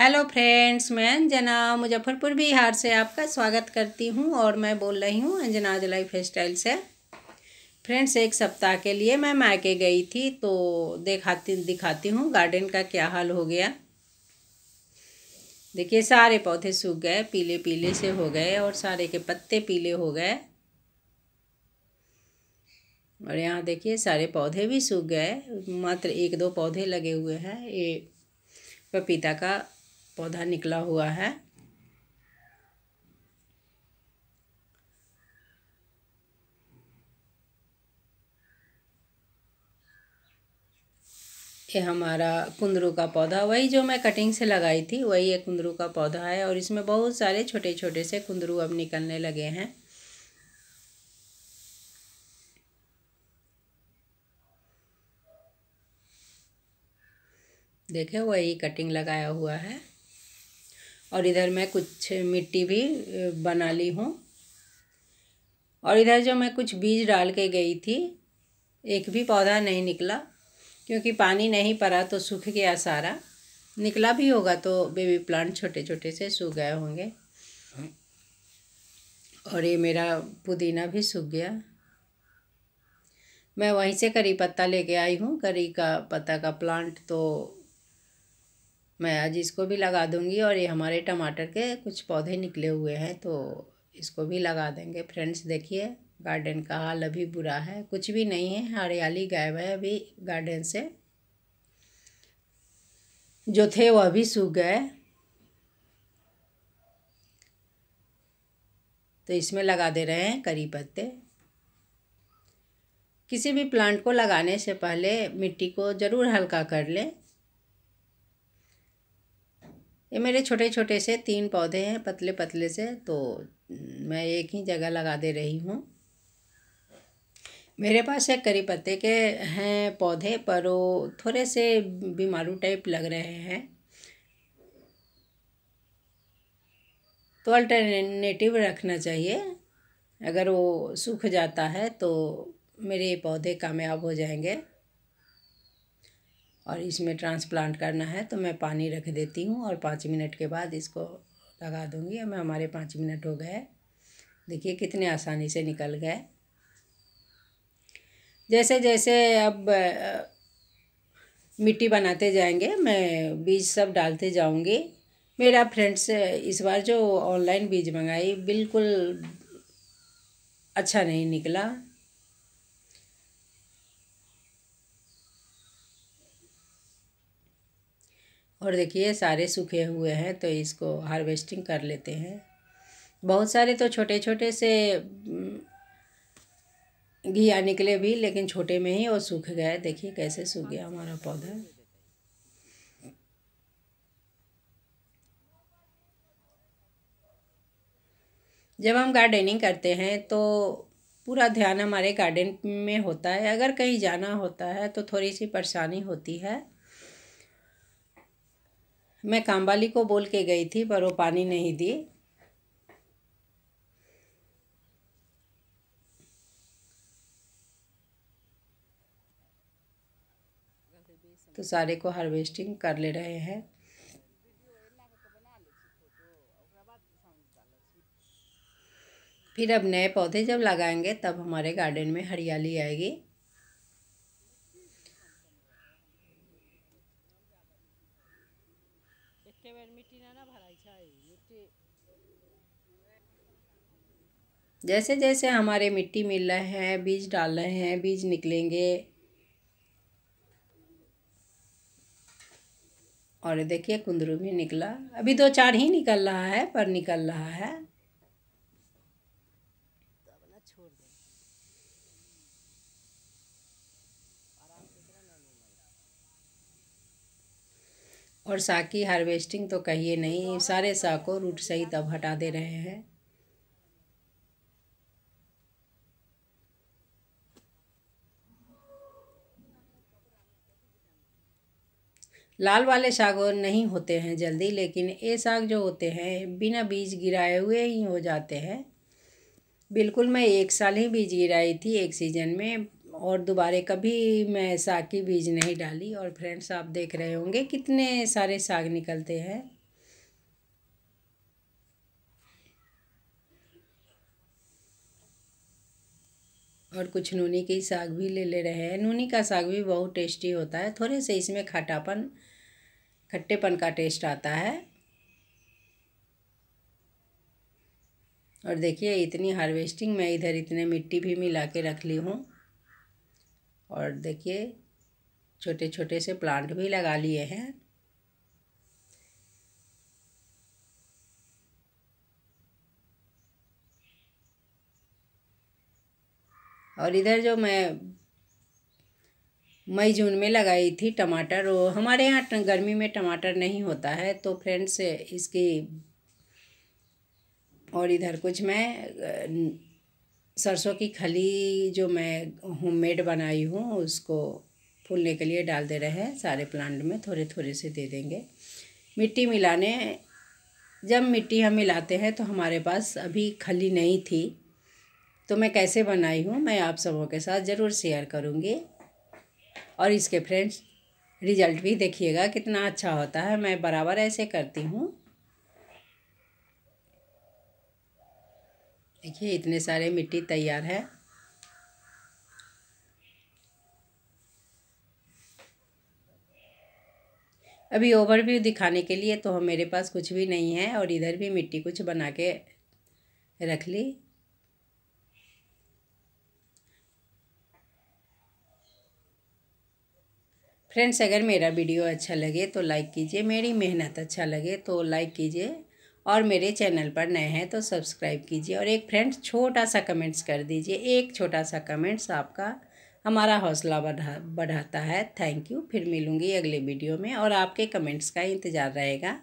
hello friends मैं अंजना मुजफ्फरपुर बिहार से आपका स्वागत करती हूं और मैं बोल रही हूं अंजना लाइफ स्टाइल से फ्रेंड्स एक सप्ताह के लिए मैं मायके गई थी तो देखाती दिखाती हूं गार्डन का क्या हाल हो गया देखिए सारे पौधे सूख गए पीले पीले से हो गए और सारे के पत्ते पीले हो गए और यहाँ देखिए सारे पौधे भी सूख गए मात्र एक दो पौधे लगे हुए हैं ये पपीता का पौधा निकला हुआ है ये हमारा कुंदरू का पौधा वही जो मैं कटिंग से लगाई थी वही ये कुंदरू का पौधा है और इसमें बहुत सारे छोटे छोटे से कुंदरू अब निकलने लगे हैं देखे वही कटिंग लगाया हुआ है और इधर मैं कुछ मिट्टी भी बना ली हूँ और इधर जो मैं कुछ बीज डाल के गई थी एक भी पौधा नहीं निकला क्योंकि पानी नहीं पड़ा तो सूख गया सारा निकला भी होगा तो बेबी प्लांट छोटे छोटे से सूख गए होंगे और ये मेरा पुदीना भी सूख गया मैं वहीं से करी पत्ता लेके आई हूँ करी का पत्ता का प्लांट तो मैं आज इसको भी लगा दूंगी और ये हमारे टमाटर के कुछ पौधे निकले हुए हैं तो इसको भी लगा देंगे फ्रेंड्स देखिए गार्डन का हाल अभी बुरा है कुछ भी नहीं है हरियाली गायब है अभी गार्डन से जो थे वह अभी सूख गए तो इसमें लगा दे रहे हैं करी पत्ते किसी भी प्लांट को लगाने से पहले मिट्टी को ज़रूर हल्का कर लें ये मेरे छोटे छोटे से तीन पौधे हैं पतले पतले से तो मैं एक ही जगह लगा दे रही हूँ मेरे पास एक करी पत्ते के हैं पौधे पर वो थोड़े से बीमारू टाइप लग रहे हैं तो अल्टरनेटिव रखना चाहिए अगर वो सूख जाता है तो मेरे पौधे कामयाब हो जाएंगे और इसमें ट्रांसप्लांट करना है तो मैं पानी रख देती हूँ और पाँच मिनट के बाद इसको लगा दूँगी हमें हमारे पाँच मिनट हो गए देखिए कितने आसानी से निकल गए जैसे जैसे अब मिट्टी बनाते जाएंगे मैं बीज सब डालते जाऊँगी मेरा फ्रेंड्स इस बार जो ऑनलाइन बीज मंगाई बिल्कुल अच्छा नहीं निकला और देखिए सारे सूखे हुए हैं तो इसको हार्वेस्टिंग कर लेते हैं बहुत सारे तो छोटे छोटे से घिया निकले भी लेकिन छोटे में ही वो सूख गए देखिए कैसे सूख गया हमारा पौधा जब हम गार्डनिंग करते हैं तो पूरा ध्यान हमारे गार्डन में होता है अगर कहीं जाना होता है तो थोड़ी सी परेशानी होती है मैं काम्बाली को बोल के गई थी पर वो पानी नहीं दी तो सारे को हार्वेस्टिंग कर ले रहे हैं फिर अब नए पौधे जब लगाएंगे तब हमारे गार्डन में हरियाली आएगी जैसे जैसे हमारे मिट्टी मिल रहे हैं बीज डाल रहे हैं बीज निकलेंगे और देखिए कुंदरू भी निकला अभी दो चार ही निकल रहा है पर निकल रहा है और साकी हार्वेस्टिंग तो कहिए नहीं सारे साको रूट सहित अब हटा दे रहे हैं लाल वाले साग नहीं होते हैं जल्दी लेकिन ये साग जो होते हैं बिना बीज गिराए हुए ही हो जाते हैं बिल्कुल मैं एक साल ही बीज गिराई थी एक सीजन में और दोबारे कभी मैं साग की बीज नहीं डाली और फ्रेंड्स आप देख रहे होंगे कितने सारे साग निकलते हैं और कुछ नूनी के साग भी ले ले रहे हैं नूनी का साग भी बहुत टेस्टी होता है थोड़े से इसमें खटापन खट्टेपन का टेस्ट आता है और देखिए इतनी हार्वेस्टिंग मैं इधर इतने मिट्टी भी मिला के रख ली हूँ और देखिए छोटे छोटे से प्लांट भी लगा लिए हैं और इधर जो मैं मई जून में लगाई थी टमाटर वो हमारे यहाँ गर्मी में टमाटर नहीं होता है तो फ्रेंड्स इसकी और इधर कुछ मैं सरसों की खली जो मैं होममेड बनाई हूँ उसको फूलने के लिए डाल दे रहे हैं सारे प्लांट में थोड़े थोड़े से दे देंगे मिट्टी मिलाने जब मिट्टी हम मिलाते हैं तो हमारे पास अभी खली नहीं थी तो मैं कैसे बनाई हूँ मैं आप सबों के साथ ज़रूर शेयर करूँगी और इसके फ्रेंड्स रिजल्ट भी देखिएगा कितना अच्छा होता है मैं बराबर ऐसे करती हूँ देखिए इतने सारे मिट्टी तैयार है अभी ओवरव्यू दिखाने के लिए तो हम मेरे पास कुछ भी नहीं है और इधर भी मिट्टी कुछ बना के रख ली फ्रेंड्स अगर मेरा वीडियो अच्छा लगे तो लाइक कीजिए मेरी मेहनत अच्छा लगे तो लाइक कीजिए और मेरे चैनल पर नए हैं तो सब्सक्राइब कीजिए और एक फ्रेंड्स छोटा सा कमेंट्स कर दीजिए एक छोटा सा कमेंट्स आपका हमारा हौसला बढ़ा बढ़ाता है थैंक यू फिर मिलूँगी अगले वीडियो में और आपके कमेंट्स का इंतज़ार रहेगा